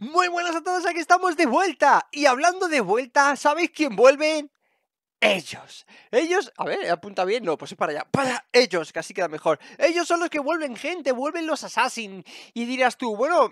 Muy buenas a todos, aquí estamos de vuelta. Y hablando de vuelta, ¿sabéis quién vuelven? Ellos. Ellos, a ver, apunta bien, no, pues es para allá. Para ellos, casi queda mejor. Ellos son los que vuelven gente, vuelven los Assassin. Y dirás tú, bueno,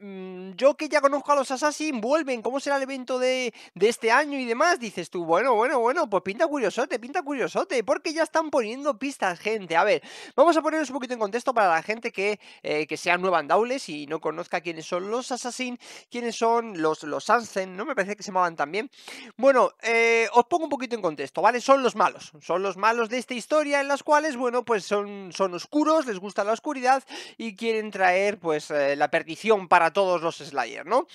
Mm, yo que ya conozco a los Assassin, vuelven, ¿cómo será el evento de, este año y demás? Dices tú, bueno, bueno, bueno, pues pinta curiosote, pinta curiosote, porque ya están poniendo pistas, gente. A ver, vamos a ponernos un poquito en contexto para la gente que, eh, que sea nueva en Daules y no conozca quiénes son los Assassin, quiénes son los, los ¿no? Me parece que se llamaban también. Bueno, eh, os pongo un poquito en contexto, ¿vale? Son los malos, son los malos de esta historia en las cuales, bueno, pues son, son oscuros, les gusta la oscuridad y quieren traer, pues, eh, la perdición para todos los slayer, ¿no?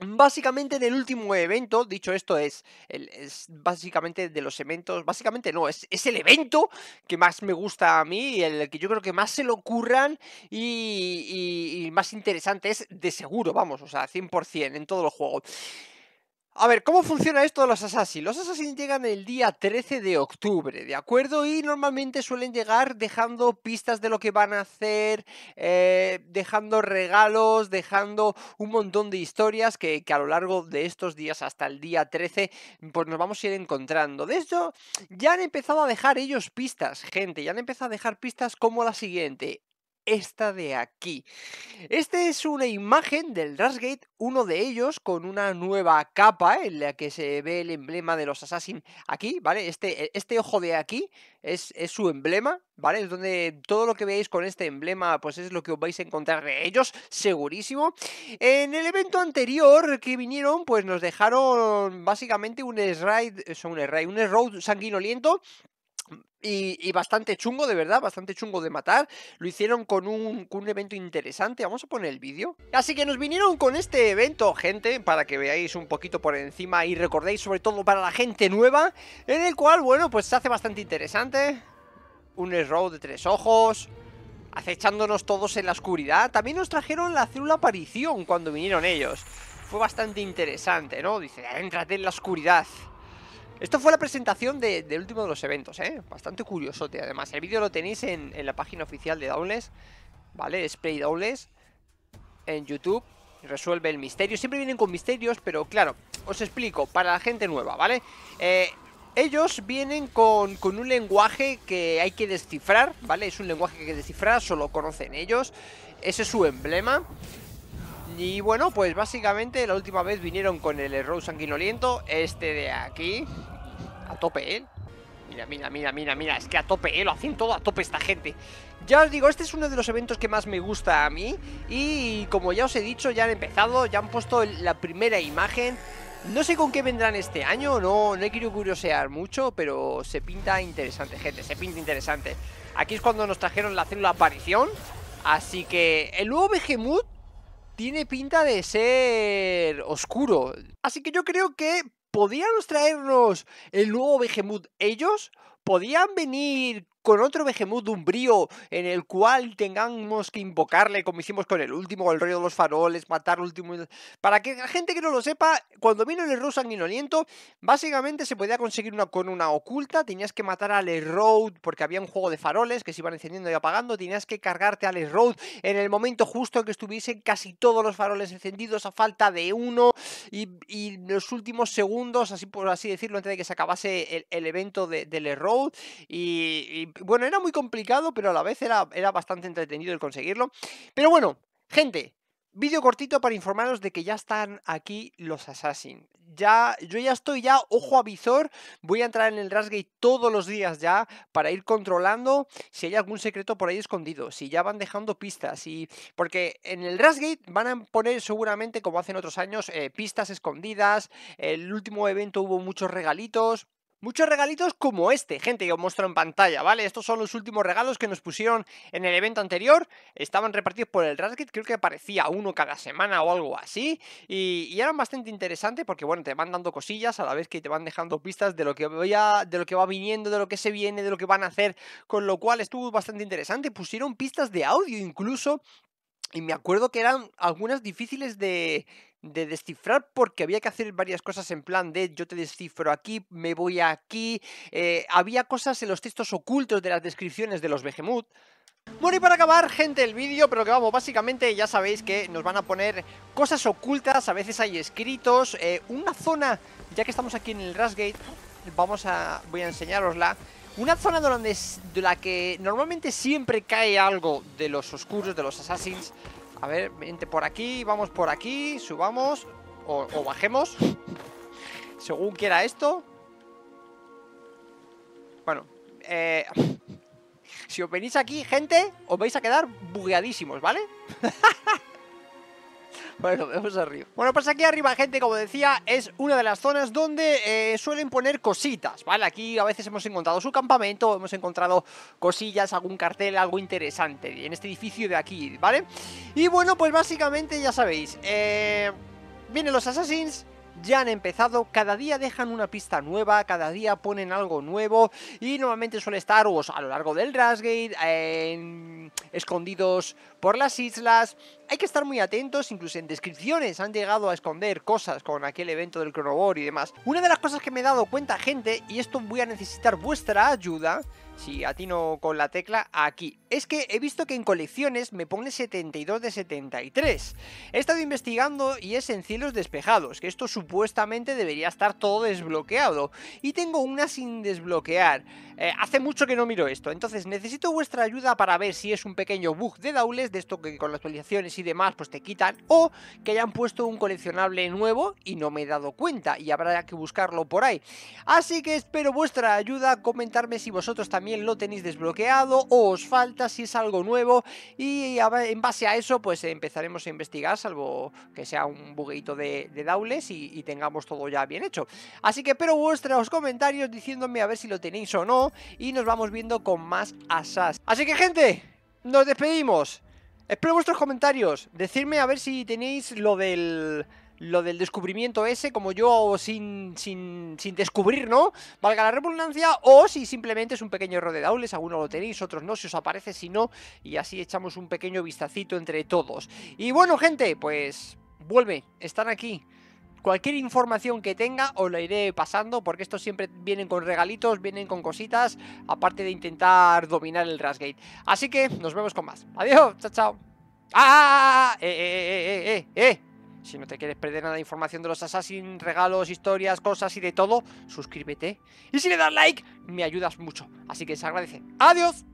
Básicamente en el último evento, dicho esto, es, es básicamente de los eventos, básicamente no, es, es, el evento que más me gusta a mí y el que yo creo que más se lo ocurran y, más interesante es de seguro, vamos, o sea, 100% en todos los juegos a ver, ¿cómo funciona esto de los Assassin? Los Assassin llegan el día 13 de octubre, ¿de acuerdo? Y normalmente suelen llegar dejando pistas de lo que van a hacer, eh, dejando regalos, dejando un montón de historias que, a lo largo de estos días hasta el día 13 pues nos vamos a ir encontrando. De hecho, ya han empezado a dejar ellos pistas, gente, ya han empezado a dejar pistas como la siguiente esta de aquí. Esta es una imagen del Rushgate, uno de ellos con una nueva capa en la que se ve el emblema de los Assassin aquí, ¿vale? Este, e, este ojo de aquí es, su emblema, ¿vale? Es donde todo lo que veáis con este emblema, pues es lo que os vais a encontrar de ellos, segurísimo. En el evento anterior que vinieron, pues nos dejaron básicamente un son un un road sanguinoliento y, bastante chungo, de verdad, bastante chungo de matar. Lo hicieron con un, un evento interesante. Vamos a poner el vídeo. Así que nos vinieron con este evento, gente, para que veáis un poquito por encima y recordéis sobre todo para la gente nueva, en el cual, bueno, pues se hace bastante interesante. Un error de tres ojos, acechándonos todos en la oscuridad. También nos trajeron la célula aparición cuando vinieron ellos. Fue bastante interesante, ¿no? Dice, entrate en la oscuridad. Esto fue la presentación del último de los eventos, ¿eh? Bastante curiosote, además. El vídeo lo tenéis en, la página oficial de dobles ¿vale? Spray dobles en YouTube. Resuelve el misterio. Siempre vienen con misterios, pero claro, os explico, para la gente nueva, ¿vale? Eh, ellos vienen con, con, un lenguaje que hay que descifrar, ¿vale? Es un lenguaje que hay que descifrar, solo conocen ellos. Ese es su emblema. Y bueno, pues básicamente la última vez vinieron con el Rose sanguinoliento, este de aquí, a tope, él ¿eh? Mira, mira, mira, mira, mira, es que a tope, ¿eh? Lo hacen todo a tope esta gente. Ya os digo, este es uno de los eventos que más me gusta a mí y como ya os he dicho, ya han empezado, ya han puesto la primera imagen. No sé con qué vendrán este año, no, no he querido curiosear mucho, pero se pinta interesante, gente, se pinta interesante. Aquí es cuando nos trajeron la célula aparición, así que el nuevo Behemoth tiene pinta de ser oscuro. Así que yo creo que podían traernos el nuevo Behemoth ellos. Podían venir con otro Behemoth umbrío en el cual tengamos que invocarle como hicimos con el último, el rey de los faroles, matar al último... Para que la gente que no lo sepa, cuando vino el error sanguinoliento, básicamente se podía conseguir una con una oculta, tenías que matar al Road porque había un juego de faroles que se iban encendiendo y apagando, tenías que cargarte al Road en el momento justo que estuviesen casi todos los faroles encendidos a falta de uno y, los últimos segundos, así por así decirlo, antes de que se acabase el, evento de, del Road y bueno, era muy complicado, pero a la vez era, era bastante entretenido el conseguirlo. Pero bueno, gente, Vídeo cortito para informaros de que ya están aquí los Assassin. Ya, yo ya estoy ya, ojo a visor, voy a entrar en el Rasgate todos los días ya para ir controlando si hay algún secreto por ahí escondido, si ya van dejando pistas, y porque en el Rasgate van a poner seguramente, como hacen otros años, eh, pistas escondidas, el último evento hubo muchos regalitos, Muchos regalitos como este, gente, que os muestro en pantalla, ¿vale? Estos son los últimos regalos que nos pusieron en el evento anterior. Estaban repartidos por el Raskit, creo que aparecía uno cada semana o algo así. Y, eran bastante interesantes porque, bueno, te van dando cosillas a la vez que te van dejando pistas de lo que, voy a, de lo que va viniendo, de lo que se viene, de lo que van a hacer. Con lo cual estuvo bastante interesante. Pusieron pistas de audio incluso. Y me acuerdo que eran algunas difíciles de, de descifrar porque había que hacer varias cosas en plan de yo te descifro aquí, me voy aquí. Eh, había cosas en los textos ocultos de las descripciones de los Behemoth. Bueno y para acabar gente el vídeo, pero que vamos, básicamente ya sabéis que nos van a poner cosas ocultas, a veces hay escritos, eh, una zona, ya que estamos aquí en el Rasgate, vamos a, voy a enseñarosla, una zona donde, de la que normalmente siempre cae algo de los oscuros, de los assassins, a ver, gente, por aquí, vamos por aquí, subamos o, bajemos. Según quiera esto. Bueno, eh, si os venís aquí, gente, os vais a quedar bugueadísimos, ¿vale? Bueno, arriba. Bueno, pues aquí arriba, gente, como decía, es una de las zonas donde eh, suelen poner cositas, ¿vale? Aquí a veces hemos encontrado su campamento, hemos encontrado cosillas, algún cartel, algo interesante en este edificio de aquí, ¿vale? Y bueno, pues básicamente ya sabéis, eh, vienen los assassins, ya han empezado, cada día dejan una pista nueva, cada día ponen algo nuevo y normalmente suele estar pues, a lo largo del Rasgate, escondidos por las islas, hay que estar muy atentos, incluso en descripciones han llegado a esconder cosas con aquel evento del Cronobor y demás. Una de las cosas que me he dado cuenta, gente, y esto voy a necesitar vuestra ayuda, si atino con la tecla, aquí. Es que he visto que en colecciones me pone 72 de 73. He estado investigando y es en cielos despejados, que esto supuestamente debería estar todo desbloqueado. Y tengo una sin desbloquear. Eh, hace mucho que no miro esto, entonces necesito vuestra ayuda para ver si es un pequeño bug de Daules, de esto que con las actualizaciones y demás, pues te quitan. O que hayan puesto un coleccionable nuevo y no me he dado cuenta y habrá que buscarlo por ahí. Así que espero vuestra ayuda, comentarme si vosotros también lo tenéis desbloqueado o os falta, si es algo nuevo. Y en base a eso, pues empezaremos a investigar, salvo que sea un buguito de, de Daules y, y tengamos todo ya bien hecho. Así que espero vuestros comentarios diciéndome a ver si lo tenéis o no. Y nos vamos viendo con más asas. Así que gente, nos despedimos. Espero vuestros comentarios. Decidme a ver si tenéis lo del lo del descubrimiento ese, como yo, sin, sin, sin descubrir, ¿no? Valga la redundancia, o si simplemente es un pequeño error de Daules, algunos lo tenéis, otros no, si os aparece, si no, y así echamos un pequeño vistacito entre todos. Y bueno, gente, pues vuelve, están aquí cualquier información que tenga os la iré pasando porque estos siempre vienen con regalitos, vienen con cositas, aparte de intentar dominar el Rasgate. Así que nos vemos con más. Adiós, chao, chao. ¡Ah! ah, ah, ah eh, eh, ¡Eh, eh, eh, eh, eh! Si no te quieres perder nada de información de los Assassin, regalos, historias, cosas y de todo, suscríbete. Y si le das like, me ayudas mucho. Así que se agradece. ¡Adiós!